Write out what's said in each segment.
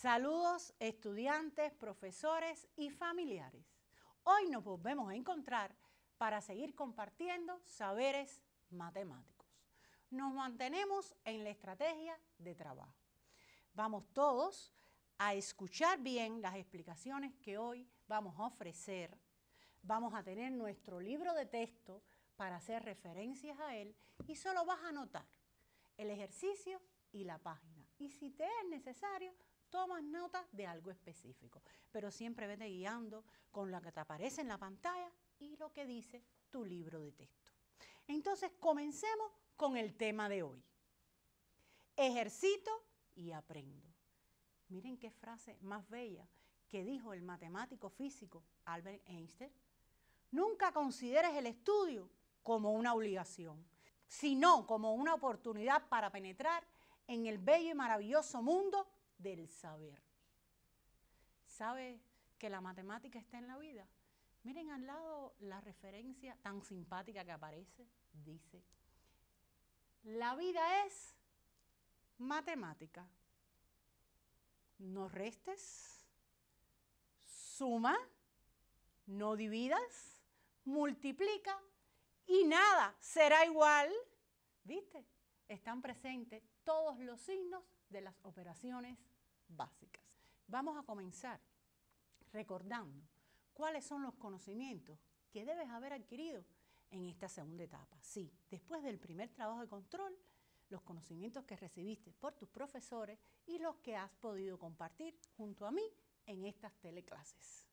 Saludos estudiantes, profesores y familiares. Hoy nos volvemos a encontrar para seguir compartiendo saberes matemáticos. Nos mantenemos en la estrategia de trabajo. Vamos todos a escuchar bien las explicaciones que hoy vamos a ofrecer. Vamos a tener nuestro libro de texto para hacer referencias a él y solo vas a anotar el ejercicio y la página. Y si te es necesario, tomas nota de algo específico, pero siempre vete guiando con lo que te aparece en la pantalla y lo que dice tu libro de texto. Entonces, comencemos con el tema de hoy. Ejercito y aprendo. Miren qué frase más bella que dijo el matemático físico Albert Einstein. Nunca consideres el estudio como una obligación, sino como una oportunidad para penetrar en el bello y maravilloso mundo del saber. ¿Sabe que la matemática está en la vida? Miren al lado la referencia tan simpática que aparece. Dice, la vida es matemática. No restes, suma, no dividas, multiplica y nada será igual. ¿Viste? Están presentes todos los signos de las operaciones básicas. Vamos a comenzar recordando cuáles son los conocimientos que debes haber adquirido en esta segunda etapa. Sí, después del primer trabajo de control, los conocimientos que recibiste por tus profesores y los que has podido compartir junto a mí en estas teleclases.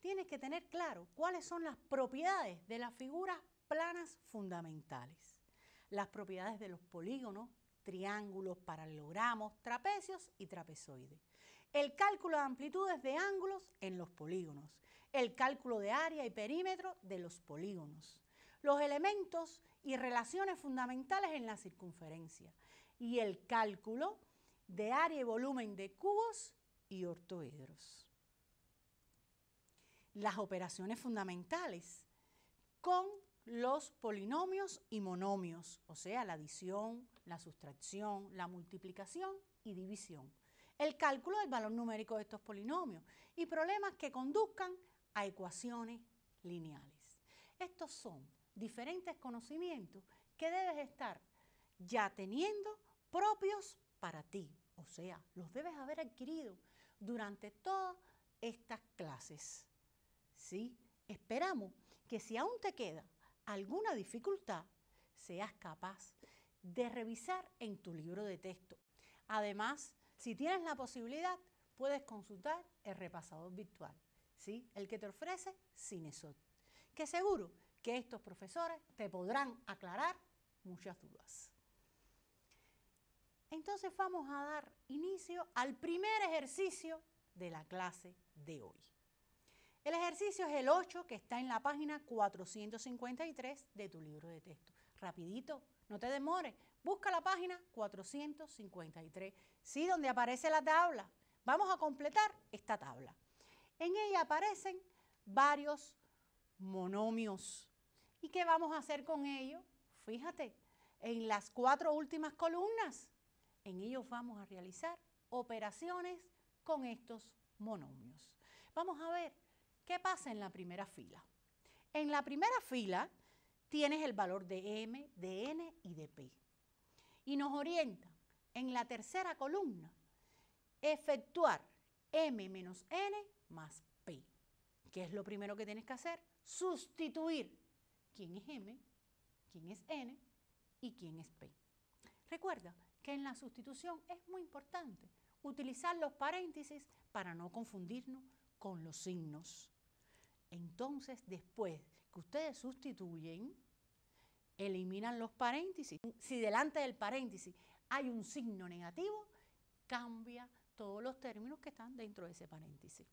Tienes que tener claro cuáles son las propiedades de las figuras planas fundamentales, las propiedades de los polígonos, triángulos, paralelogramos, trapecios y trapezoides. El cálculo de amplitudes de ángulos en los polígonos. El cálculo de área y perímetro de los polígonos. Los elementos y relaciones fundamentales en la circunferencia. Y el cálculo de área y volumen de cubos y ortoedros. Las operaciones fundamentales con los polinomios y monomios, o sea, la adición, la sustracción, la multiplicación y división. El cálculo del valor numérico de estos polinomios y problemas que conduzcan a ecuaciones lineales. Estos son diferentes conocimientos que debes estar ya teniendo propios para ti. O sea, los debes haber adquirido durante todas estas clases. ¿Sí? Esperamos que si aún te queda alguna dificultad, seas capaz de revisar en tu libro de texto. Además, si tienes la posibilidad, puedes consultar el repasador virtual, ¿sí? el que te ofrece Cinesot, que seguro que estos profesores te podrán aclarar muchas dudas. Entonces vamos a dar inicio al primer ejercicio de la clase de hoy. El ejercicio es el 8 que está en la página 453 de tu libro de texto. Rapidito, no te demores. Busca la página 453, sí, donde aparece la tabla. Vamos a completar esta tabla. En ella aparecen varios monomios. ¿Y qué vamos a hacer con ellos? Fíjate, en las cuatro últimas columnas, en ellos vamos a realizar operaciones con estos monomios. Vamos a ver qué pasa en la primera fila. En la primera fila tienes el valor de M, de N y de P. Y nos orienta en la tercera columna efectuar M menos N más P. ¿Qué es lo primero que tienes que hacer? Sustituir quién es M, quién es N y quién es P. Recuerda que en la sustitución es muy importante utilizar los paréntesis para no confundirnos con los signos. Entonces, después que ustedes sustituyen, eliminan los paréntesis. Si delante del paréntesis hay un signo negativo, cambia todos los términos que están dentro de ese paréntesis.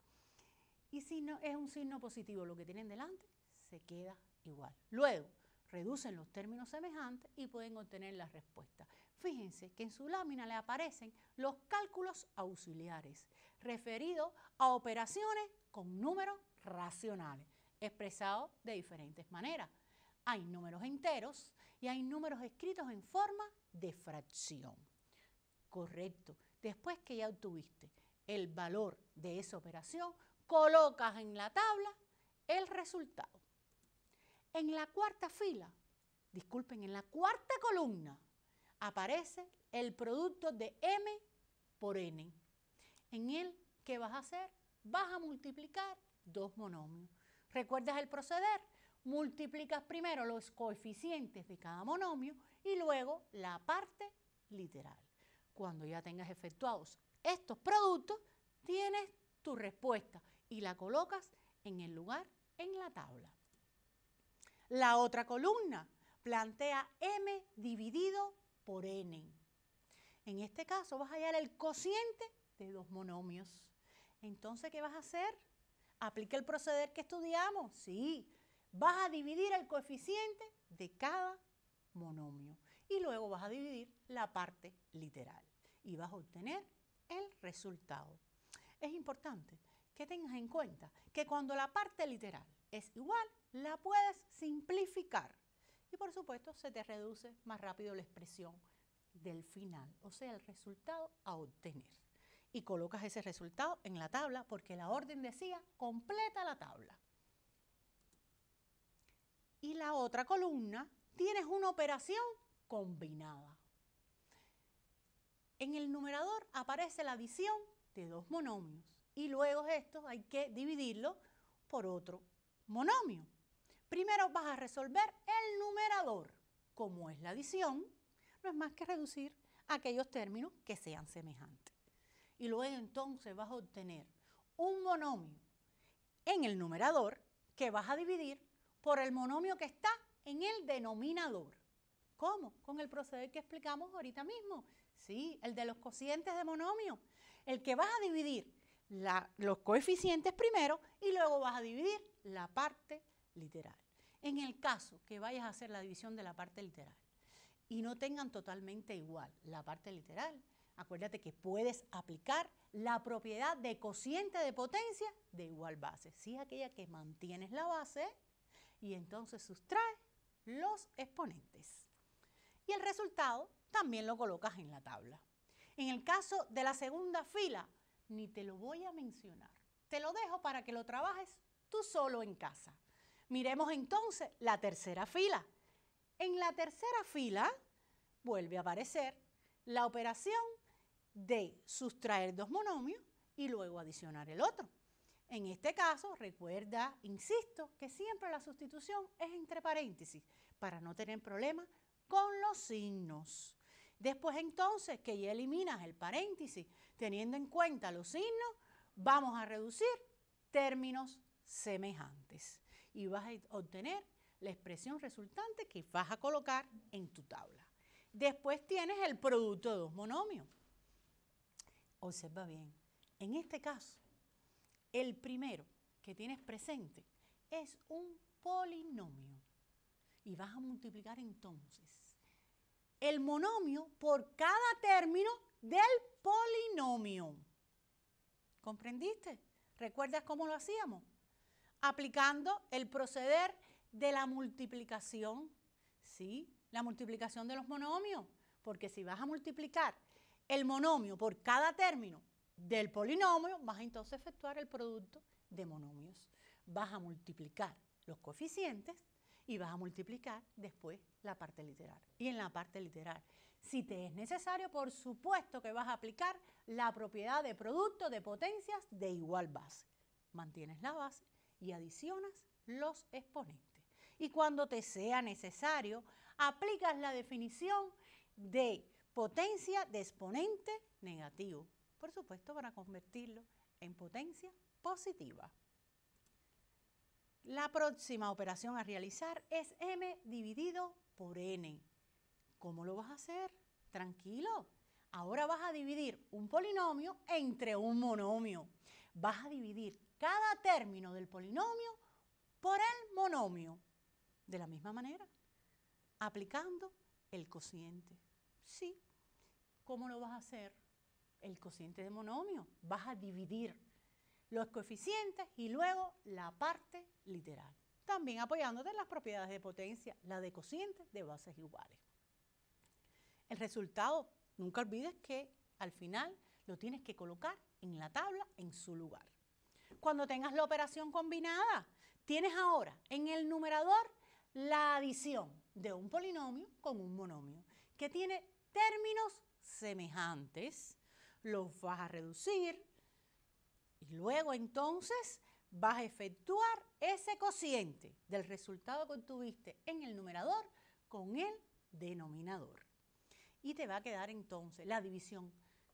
Y si no es un signo positivo lo que tienen delante, se queda igual. Luego, reducen los términos semejantes y pueden obtener la respuesta. Fíjense que en su lámina le aparecen los cálculos auxiliares referidos a operaciones con números racionales expresado de diferentes maneras. Hay números enteros y hay números escritos en forma de fracción. Correcto. Después que ya obtuviste el valor de esa operación, colocas en la tabla el resultado. En la cuarta fila, disculpen, en la cuarta columna aparece el producto de m por n. En él, ¿qué vas a hacer? Vas a multiplicar dos monomios. ¿Recuerdas el proceder? Multiplicas primero los coeficientes de cada monomio y luego la parte literal. Cuando ya tengas efectuados estos productos, tienes tu respuesta y la colocas en el lugar en la tabla. La otra columna plantea m dividido por n. En este caso vas a hallar el cociente de dos monomios. Entonces, ¿qué vas a hacer? Aplique el proceder que estudiamos. Sí, vas a dividir el coeficiente de cada monomio y luego vas a dividir la parte literal y vas a obtener el resultado. Es importante que tengas en cuenta que cuando la parte literal es igual, la puedes simplificar y por supuesto se te reduce más rápido la expresión del final, o sea, el resultado a obtener y colocas ese resultado en la tabla porque la orden decía completa la tabla. Y la otra columna tienes una operación combinada. En el numerador aparece la adición de dos monomios y luego esto hay que dividirlo por otro monomio. Primero vas a resolver el numerador. Como es la adición, no es más que reducir aquellos términos que sean semejantes y luego entonces vas a obtener un monomio en el numerador que vas a dividir por el monomio que está en el denominador. ¿Cómo? Con el proceder que explicamos ahorita mismo. Sí, el de los cocientes de monomio. El que vas a dividir los coeficientes primero y luego vas a dividir la parte literal. En el caso que vayas a hacer la división de la parte literal y no tengan totalmente igual la parte literal Acuérdate que puedes aplicar la propiedad de cociente de potencia de igual base. Si aquella que mantienes la base y entonces sustrae los exponentes. Y el resultado también lo colocas en la tabla. En el caso de la segunda fila, ni te lo voy a mencionar. Te lo dejo para que lo trabajes tú solo en casa. Miremos entonces la tercera fila. En la tercera fila vuelve a aparecer la operación de sustraer dos monomios y luego adicionar el otro. En este caso, recuerda, insisto, que siempre la sustitución es entre paréntesis para no tener problemas con los signos. Después entonces que ya eliminas el paréntesis, teniendo en cuenta los signos, vamos a reducir términos semejantes y vas a obtener la expresión resultante que vas a colocar en tu tabla. Después tienes el producto de dos monomios. Observa bien. En este caso, el primero que tienes presente es un polinomio. Y vas a multiplicar entonces el monomio por cada término del polinomio. ¿Comprendiste? ¿Recuerdas cómo lo hacíamos? Aplicando el proceder de la multiplicación. ¿Sí? La multiplicación de los monomios. Porque si vas a multiplicar el monomio por cada término del polinomio, vas entonces a efectuar el producto de monomios. Vas a multiplicar los coeficientes y vas a multiplicar después la parte literal. Y en la parte literal, si te es necesario, por supuesto que vas a aplicar la propiedad de producto de potencias de igual base. Mantienes la base y adicionas los exponentes. Y cuando te sea necesario, aplicas la definición de potencia de exponente negativo, por supuesto para convertirlo en potencia positiva. La próxima operación a realizar es m dividido por n. ¿Cómo lo vas a hacer? Tranquilo. Ahora vas a dividir un polinomio entre un monomio. Vas a dividir cada término del polinomio por el monomio. De la misma manera, aplicando el cociente. Sí. ¿Cómo lo vas a hacer? El cociente de monomio. Vas a dividir los coeficientes y luego la parte literal. También apoyándote en las propiedades de potencia, la de cociente de bases iguales. El resultado, nunca olvides que al final lo tienes que colocar en la tabla en su lugar. Cuando tengas la operación combinada, tienes ahora en el numerador la adición de un polinomio con un monomio que tiene términos semejantes, los vas a reducir y luego entonces vas a efectuar ese cociente del resultado que obtuviste en el numerador con el denominador. Y te va a quedar entonces la división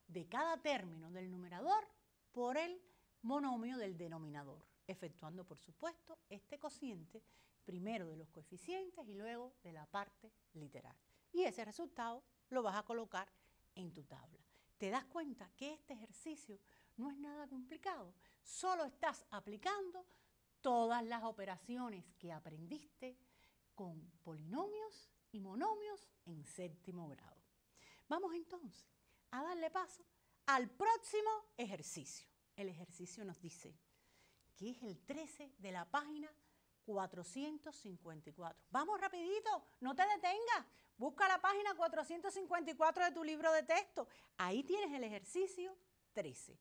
de cada término del numerador por el monomio del denominador, efectuando por supuesto este cociente primero de los coeficientes y luego de la parte literal. Y ese resultado lo vas a colocar en tu tabla. Te das cuenta que este ejercicio no es nada complicado, solo estás aplicando todas las operaciones que aprendiste con polinomios y monomios en séptimo grado. Vamos entonces a darle paso al próximo ejercicio. El ejercicio nos dice que es el 13 de la página 454. Vamos rapidito, no te detengas, Busca la página 454 de tu libro de texto. Ahí tienes el ejercicio 13.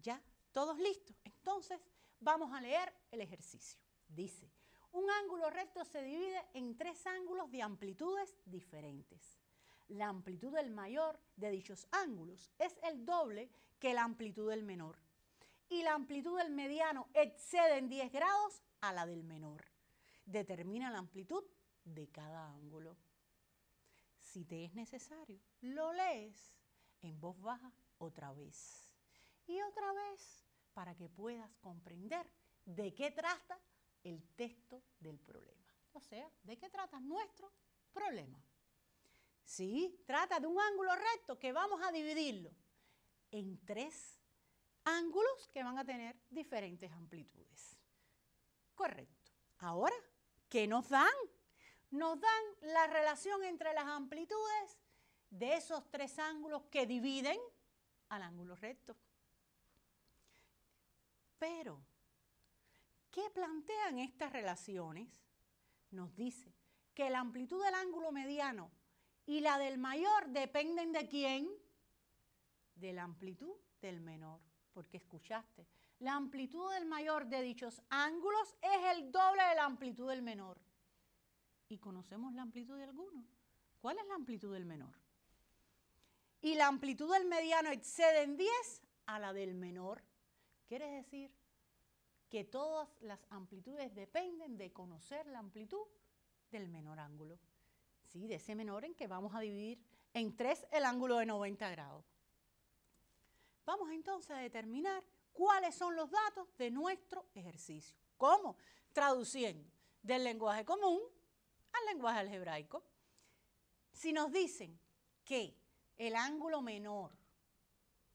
¿Ya? ¿Todos listos? Entonces, vamos a leer el ejercicio. Dice, un ángulo recto se divide en tres ángulos de amplitudes diferentes. La amplitud del mayor de dichos ángulos es el doble que la amplitud del menor. Y la amplitud del mediano excede en 10 grados a la del menor. Determina la amplitud de cada ángulo si te es necesario, lo lees en voz baja otra vez. Y otra vez para que puedas comprender de qué trata el texto del problema. O sea, de qué trata nuestro problema. Sí, trata de un ángulo recto que vamos a dividirlo en tres ángulos que van a tener diferentes amplitudes. Correcto. Ahora, ¿qué nos dan nos dan la relación entre las amplitudes de esos tres ángulos que dividen al ángulo recto. Pero, ¿qué plantean estas relaciones? Nos dice que la amplitud del ángulo mediano y la del mayor dependen de quién? De la amplitud del menor, porque escuchaste, la amplitud del mayor de dichos ángulos es el doble de la amplitud del menor y conocemos la amplitud de alguno. ¿Cuál es la amplitud del menor? Y la amplitud del mediano excede en 10 a la del menor. Quiere decir que todas las amplitudes dependen de conocer la amplitud del menor ángulo. Sí, de ese menor en que vamos a dividir en 3 el ángulo de 90 grados. Vamos entonces a determinar cuáles son los datos de nuestro ejercicio. ¿Cómo? Traduciendo del lenguaje común al lenguaje algebraico. Si nos dicen que el ángulo menor,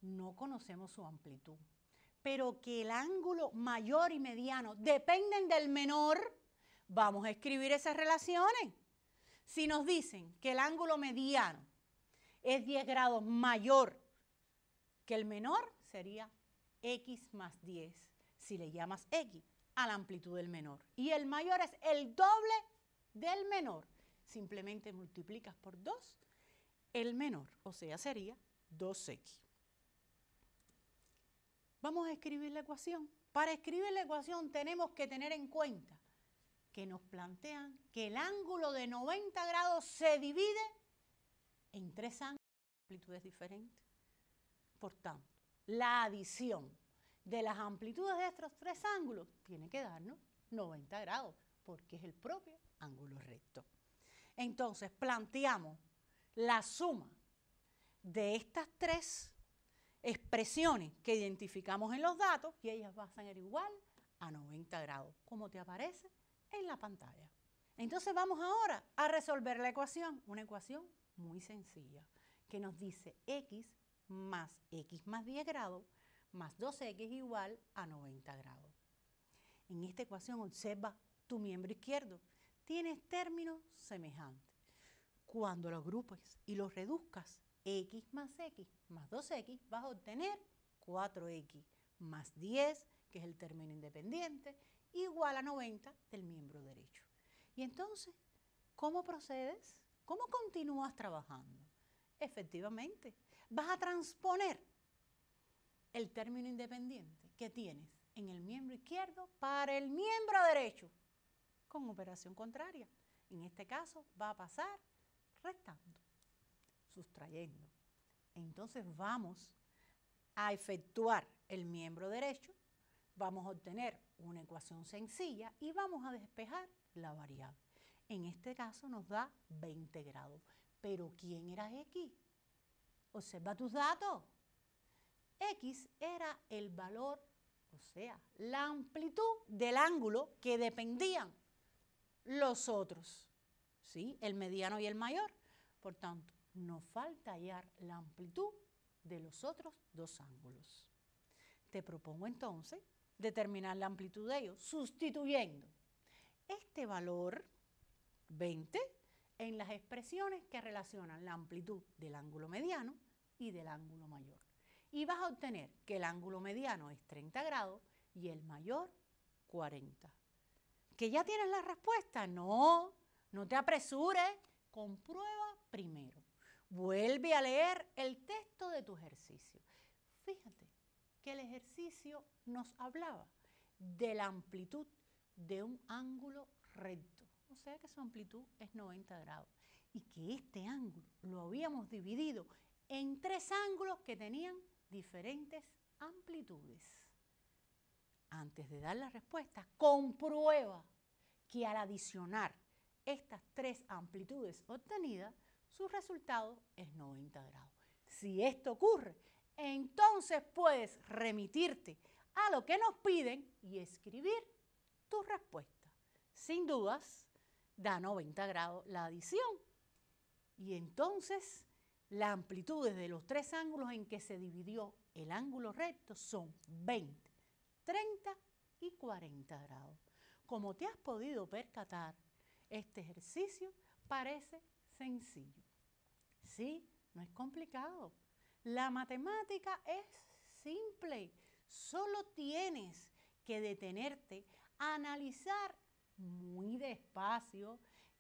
no conocemos su amplitud, pero que el ángulo mayor y mediano dependen del menor, vamos a escribir esas relaciones. Si nos dicen que el ángulo mediano es 10 grados mayor que el menor, sería x más 10, si le llamas x, a la amplitud del menor. Y el mayor es el doble del menor, simplemente multiplicas por 2 el menor, o sea, sería 2x. Vamos a escribir la ecuación. Para escribir la ecuación tenemos que tener en cuenta que nos plantean que el ángulo de 90 grados se divide en tres ángulos de amplitudes diferentes. Por tanto, la adición de las amplitudes de estos tres ángulos tiene que darnos 90 grados, porque es el propio ángulo recto. Entonces, planteamos la suma de estas tres expresiones que identificamos en los datos y ellas van a ser igual a 90 grados, como te aparece en la pantalla. Entonces vamos ahora a resolver la ecuación, una ecuación muy sencilla, que nos dice x más x más 10 grados más 2x igual a 90 grados. En esta ecuación observa tu miembro izquierdo, tienes términos semejantes. Cuando los agrupes y los reduzcas x más x más 2x, vas a obtener 4x más 10, que es el término independiente, igual a 90 del miembro derecho. Y entonces, ¿cómo procedes? ¿Cómo continúas trabajando? Efectivamente, vas a transponer el término independiente que tienes en el miembro izquierdo para el miembro derecho con operación contraria. En este caso va a pasar restando, sustrayendo. Entonces vamos a efectuar el miembro derecho, vamos a obtener una ecuación sencilla y vamos a despejar la variable. En este caso nos da 20 grados. Pero ¿quién era X? Observa tus datos. X era el valor, o sea, la amplitud del ángulo que dependían los otros, ¿sí? el mediano y el mayor. Por tanto, nos falta hallar la amplitud de los otros dos ángulos. Te propongo entonces determinar la amplitud de ellos sustituyendo este valor 20 en las expresiones que relacionan la amplitud del ángulo mediano y del ángulo mayor. Y vas a obtener que el ángulo mediano es 30 grados y el mayor 40 que ya tienes la respuesta. No, no te apresures, comprueba primero. Vuelve a leer el texto de tu ejercicio. Fíjate que el ejercicio nos hablaba de la amplitud de un ángulo recto. O sea que su amplitud es 90 grados. Y que este ángulo lo habíamos dividido en tres ángulos que tenían diferentes amplitudes antes de dar la respuesta, comprueba que al adicionar estas tres amplitudes obtenidas, su resultado es 90 grados. Si esto ocurre, entonces puedes remitirte a lo que nos piden y escribir tu respuesta. Sin dudas, da 90 grados la adición. Y entonces, las amplitudes de los tres ángulos en que se dividió el ángulo recto son 20. 30 y 40 grados. Como te has podido percatar, este ejercicio parece sencillo. Sí, no es complicado. La matemática es simple. Solo tienes que detenerte, analizar muy despacio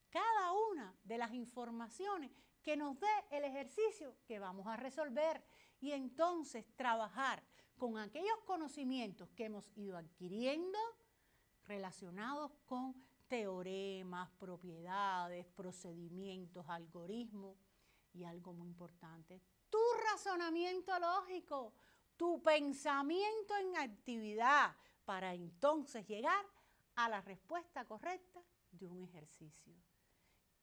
cada una de las informaciones que nos dé el ejercicio que vamos a resolver y entonces trabajar con aquellos conocimientos que hemos ido adquiriendo relacionados con teoremas, propiedades, procedimientos, algoritmos y algo muy importante, tu razonamiento lógico, tu pensamiento en actividad para entonces llegar a la respuesta correcta de un ejercicio.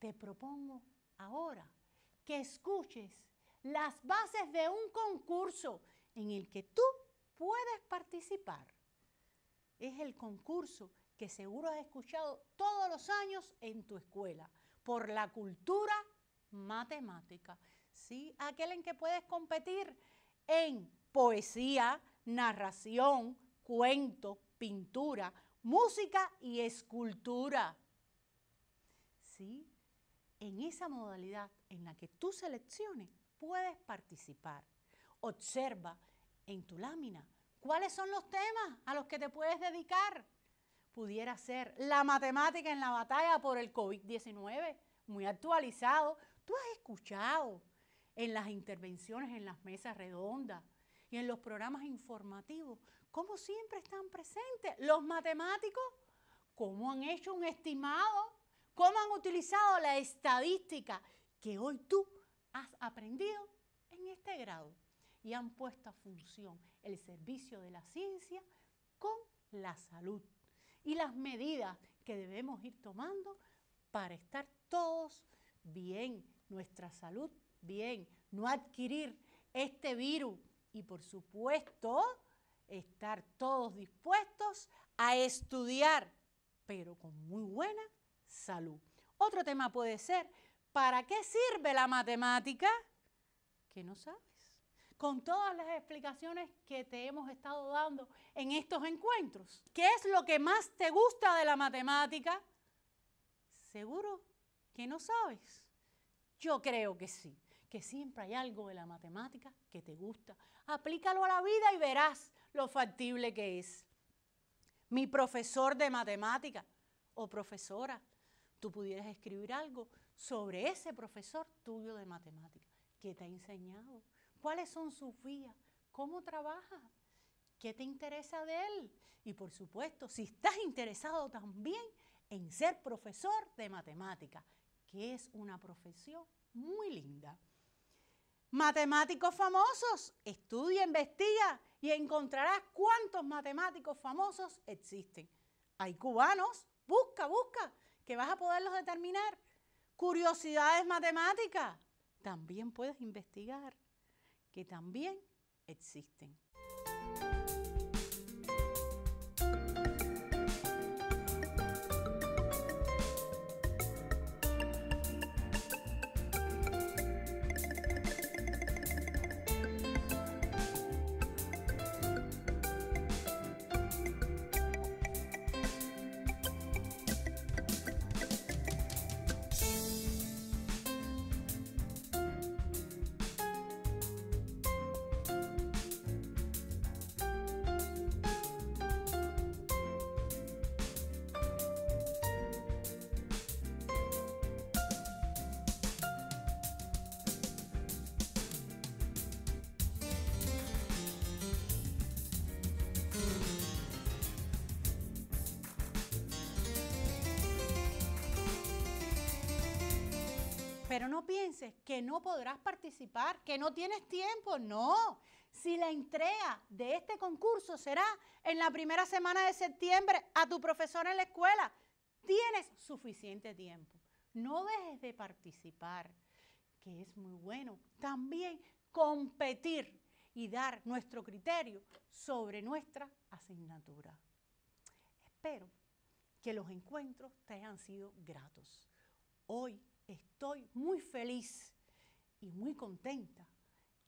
Te propongo ahora que escuches las bases de un concurso en el que tú puedes participar es el concurso que seguro has escuchado todos los años en tu escuela por la cultura matemática. Sí, aquel en que puedes competir en poesía, narración, cuento, pintura, música y escultura. Sí, en esa modalidad en la que tú selecciones puedes participar. Observa en tu lámina. ¿Cuáles son los temas a los que te puedes dedicar? Pudiera ser la matemática en la batalla por el COVID-19, muy actualizado. Tú has escuchado en las intervenciones, en las mesas redondas y en los programas informativos, cómo siempre están presentes los matemáticos, cómo han hecho un estimado, cómo han utilizado la estadística que hoy tú has aprendido en este grado y han puesto a función el servicio de la ciencia con la salud y las medidas que debemos ir tomando para estar todos bien, nuestra salud bien, no adquirir este virus y por supuesto estar todos dispuestos a estudiar, pero con muy buena salud. Otro tema puede ser, ¿para qué sirve la matemática? Que no sabes con todas las explicaciones que te hemos estado dando en estos encuentros. ¿Qué es lo que más te gusta de la matemática? Seguro que no sabes. Yo creo que sí, que siempre hay algo de la matemática que te gusta. Aplícalo a la vida y verás lo factible que es. Mi profesor de matemática o profesora, tú pudieras escribir algo sobre ese profesor tuyo de matemática que te ha enseñado cuáles son sus vías, cómo trabaja, qué te interesa de él. Y por supuesto, si estás interesado también en ser profesor de matemática, que es una profesión muy linda. Matemáticos famosos, estudia, investiga y encontrarás cuántos matemáticos famosos existen. Hay cubanos, busca, busca, que vas a poderlos determinar. Curiosidades matemáticas, también puedes investigar que también existen. que no podrás participar, que no tienes tiempo, no. Si la entrega de este concurso será en la primera semana de septiembre a tu profesor en la escuela, tienes suficiente tiempo. No dejes de participar, que es muy bueno. También competir y dar nuestro criterio sobre nuestra asignatura. Espero que los encuentros te hayan sido gratos. Hoy estoy muy feliz y muy contenta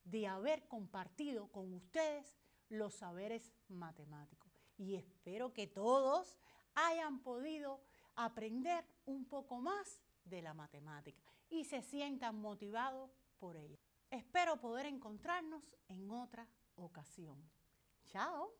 de haber compartido con ustedes los saberes matemáticos. Y espero que todos hayan podido aprender un poco más de la matemática y se sientan motivados por ella. Espero poder encontrarnos en otra ocasión. ¡Chao!